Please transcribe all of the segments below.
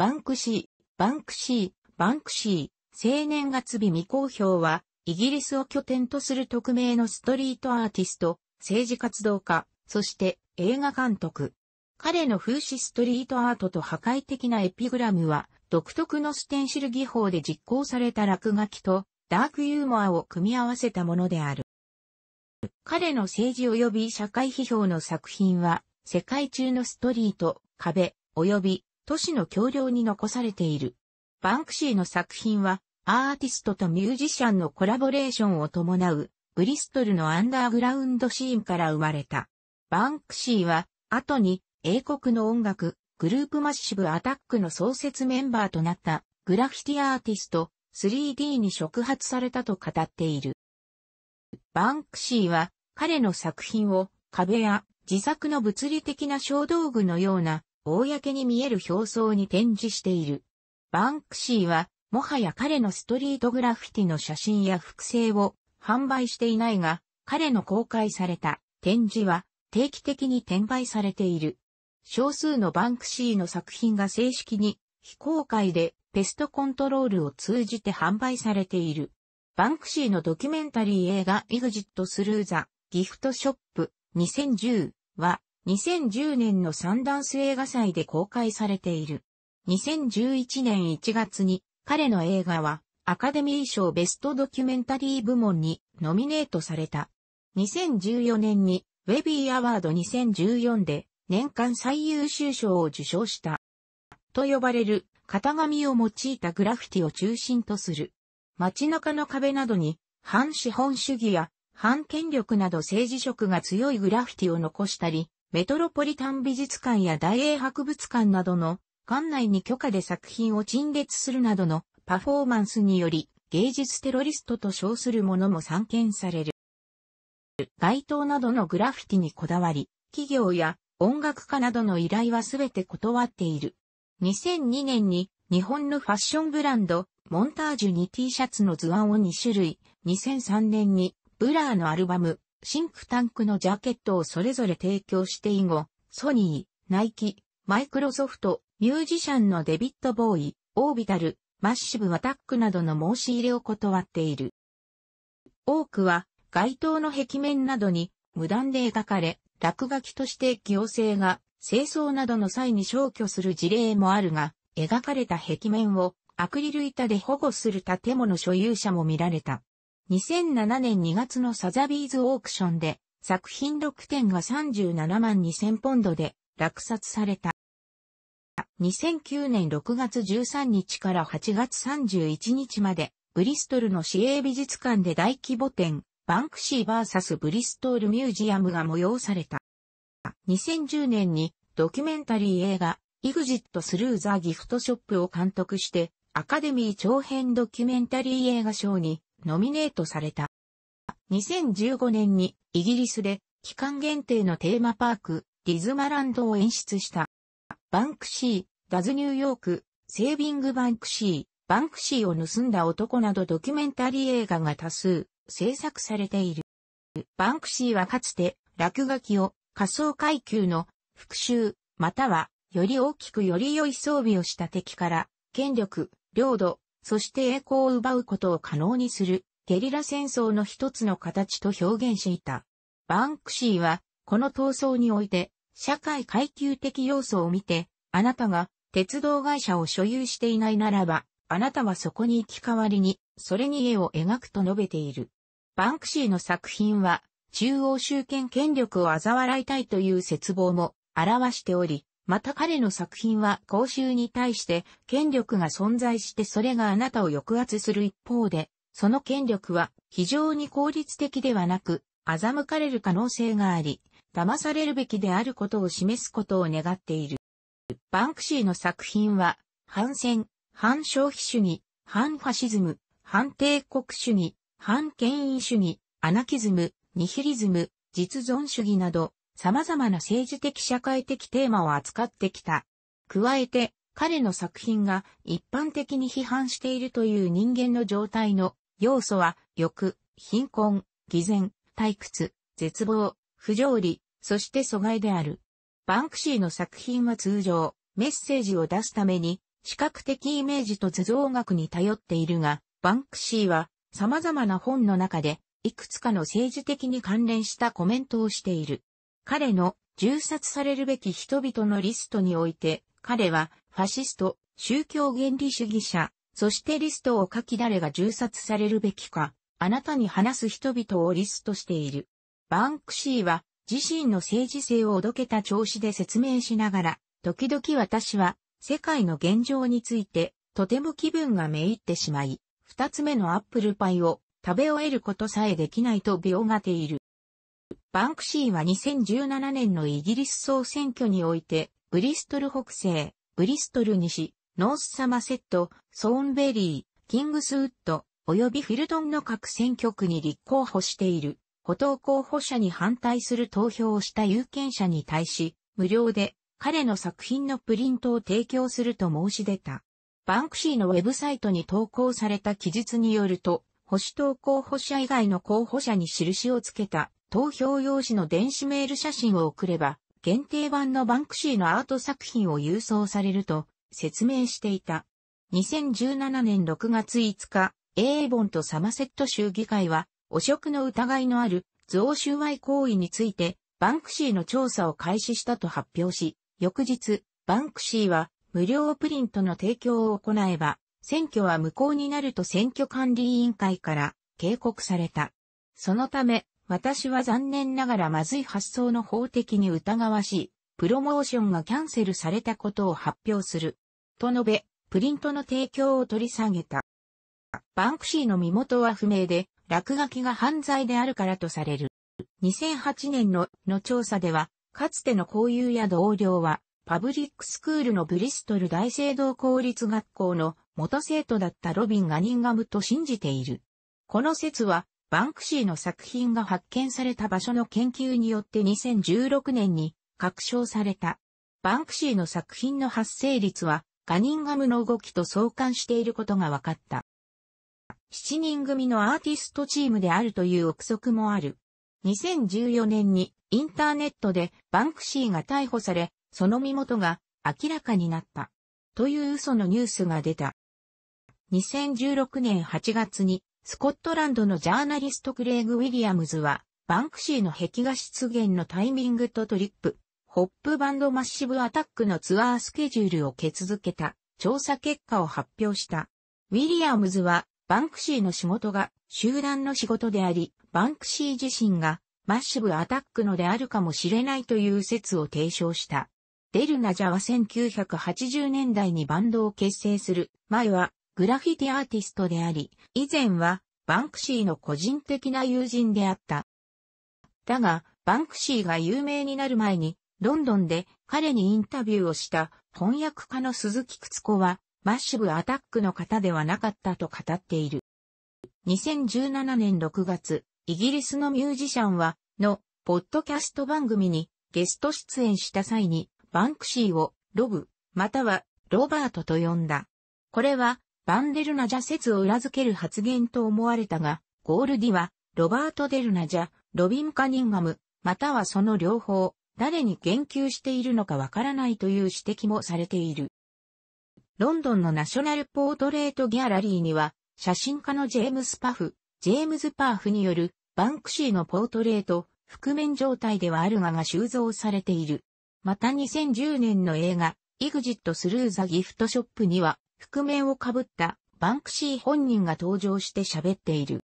バンクシー、バンクシー、バンクシー、青年月日未公表は、イギリスを拠点とする匿名のストリートアーティスト、政治活動家、そして映画監督。彼の風刺ストリートアートと破壊的なエピグラムは、独特のステンシル技法で実行された落書きと、ダークユーモアを組み合わせたものである。彼の政治及び社会批評の作品は、世界中のストリート、壁、及び都市の橋梁に残されている。バンクシーの作品は、アーティストとミュージシャンのコラボレーションを伴う、ブリストルのアンダーグラウンドシーンから生まれた。バンクシーは、後に、英国の音楽、グループマッシブアタックの創設メンバーとなった、グラフィティアーティスト、3D に触発されたと語っている。バンクシーは、彼の作品を、壁や、自作の物理的な小道具のような、公に見える表層に展示している。バンクシーは、もはや彼のストリートグラフィティの写真や複製を販売していないが、彼の公開された展示は定期的に転売されている。少数のバンクシーの作品が正式に非公開でペストコントロールを通じて販売されている。バンクシーのドキュメンタリー映画 Exit Through the Gift Shop 2010は2010年のサンダンス映画祭で公開されている。2011年1月に彼の映画はアカデミー賞ベストドキュメンタリー部門にノミネートされた。2014年にウェビーアワード2014で年間最優秀賞を受賞した。と呼ばれる型紙を用いたグラフィティを中心とする。街中の壁などに反資本主義や反権力など政治色が強いグラフィティを残したり、メトロポリタン美術館や大英博物館などの館内に許可で作品を陳列するなどのパフォーマンスにより芸術テロリストと称するものも散見される。街頭などのグラフィティにこだわり、企業や音楽家などの依頼はすべて断っている。2002年に日本のファッションブランド、モンタージュに T シャツの図案を2種類、2003年にブラーのアルバム、シンクタンクのジャケットをそれぞれ提供して以後、ソニー、ナイキ、マイクロソフト、ミュージシャンのデビット・ボーイ、オービタル、マッシブ・アタックなどの申し入れを断っている。多くは、街灯の壁面などに無断で描かれ、落書きとして行政が清掃などの際に消去する事例もあるが、描かれた壁面をアクリル板で保護する建物所有者も見られた。2007年2月のサザビーズオークションで作品6点が37万2000ポンドで落札された。2009年6月13日から8月31日まで、ブリストルの市営美術館で大規模展、バンクシー vs ブリストルミュージアムが催された。2010年にドキュメンタリー映画、イグジットスルーザーギフトショップを監督して、アカデミー長編ドキュメンタリー映画賞にノミネートされた。2015年にイギリスで期間限定のテーマパーク、ディズマランドを演出した。バンクシー、ダズニューヨーク、セービングバンクシー、バンクシーを盗んだ男などドキュメンタリー映画が多数制作されている。バンクシーはかつて落書きを仮想階級の復讐、またはより大きくより良い装備をした敵から権力、領土、そして栄光を奪うことを可能にする、ゲリラ戦争の一つの形と表現していた。バンクシーは、この闘争において、社会階級的要素を見て、あなたが鉄道会社を所有していないならば、あなたはそこに行き代わりに、それに絵を描くと述べている。バンクシーの作品は、中央集権権力を嘲笑いたいという絶望も表しており、また彼の作品は公衆に対して権力が存在してそれがあなたを抑圧する一方で、その権力は非常に効率的ではなく、欺かれる可能性があり、騙されるべきであることを示すことを願っている。バンクシーの作品は、反戦、反消費主義、反ファシズム、反帝国主義、反権威主義、アナキズム、ニヒリズム、実存主義など、様々な政治的社会的テーマを扱ってきた。加えて、彼の作品が一般的に批判しているという人間の状態の要素は、欲、貧困、偽善、退屈、絶望、不条理、そして阻害である。バンクシーの作品は通常、メッセージを出すために、視覚的イメージと図像学に頼っているが、バンクシーは様々な本の中で、いくつかの政治的に関連したコメントをしている。彼の銃殺されるべき人々のリストにおいて、彼はファシスト、宗教原理主義者、そしてリストを書き誰が銃殺されるべきか、あなたに話す人々をリストしている。バンクシーは自身の政治性をおどけた調子で説明しながら、時々私は世界の現状についてとても気分がめいってしまい、二つ目のアップルパイを食べ終えることさえできないと病がている。バンクシーは2017年のイギリス総選挙において、ブリストル北西、ブリストル西、ノースサマセット、ソーンベリー、キングスウッド、及びフィルドンの各選挙区に立候補している、補党候補者に反対する投票をした有権者に対し、無料で彼の作品のプリントを提供すると申し出た。バンクシーのウェブサイトに投稿された記述によると、保守党候補者以外の候補者に印をつけた投票用紙の電子メール写真を送れば、限定版のバンクシーのアート作品を郵送されると説明していた。2017年6月5日、A a ボンとサマセット州議会は、汚職の疑いのある贈収賄行為について、バンクシーの調査を開始したと発表し、翌日、バンクシーは無料プリントの提供を行えば、選挙は無効になると選挙管理委員会から警告された。そのため、私は残念ながらまずい発想の法的に疑わしい、プロモーションがキャンセルされたことを発表する。と述べ、プリントの提供を取り下げた。バンクシーの身元は不明で、落書きが犯罪であるからとされる。2008年のの調査では、かつての交友や同僚は、パブリックスクールのブリストル大聖堂公立学校の元生徒だったロビン・ガニンガムと信じている。この説はバンクシーの作品が発見された場所の研究によって2016年に確証された。バンクシーの作品の発生率はガニンガムの動きと相関していることが分かった。7人組のアーティストチームであるという憶測もある。2014年にインターネットでバンクシーが逮捕され、その身元が明らかになった。という嘘のニュースが出た。2016年8月にスコットランドのジャーナリストクレイグ・ウィリアムズは、バンクシーの壁画出現のタイミングとトリップ、ホップバンドマッシブアタックのツアースケジュールを受け続けた調査結果を発表した。ウィリアムズは、バンクシーの仕事が集団の仕事であり、バンクシー自身がマッシブアタックのであるかもしれないという説を提唱した。デルナジャは1980年代にバンドを結成する前はグラフィティアーティストであり、以前はバンクシーの個人的な友人であった。だが、バンクシーが有名になる前に、ロンドンで彼にインタビューをした翻訳家の鈴木靴子は、マッシブアタックの方ではなかったと語っている。2017年6月、イギリスのミュージシャンは、の、ポッドキャスト番組にゲスト出演した際に、バンクシーをロブ、またはロバートと呼んだ。これは、バンデルナジャ説を裏付ける発言と思われたが、ゴールディは、ロバート・デルナジャ、ロビン・カニンガム、またはその両方、誰に言及しているのかわからないという指摘もされている。ロンドンのナショナルポートレートギャラリーには、写真家のジェームス・パフ、ジェームズ・パーフによる、バンクシーのポートレート、覆面状態ではあるがが収蔵されている。また2010年の映画、イグジット・スルーザ・ギフトショップには、覆面をかぶったバンクシー本人が登場して喋っている。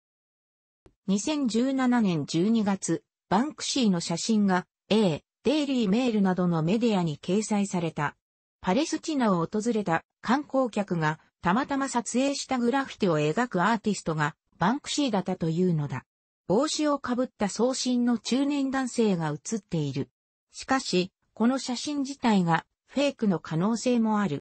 2017年12月、バンクシーの写真が A、デイリーメールなどのメディアに掲載された。パレスチナを訪れた観光客がたまたま撮影したグラフィティを描くアーティストがバンクシーだったというのだ。帽子をかぶった送信の中年男性が写っている。しかし、この写真自体がフェイクの可能性もある。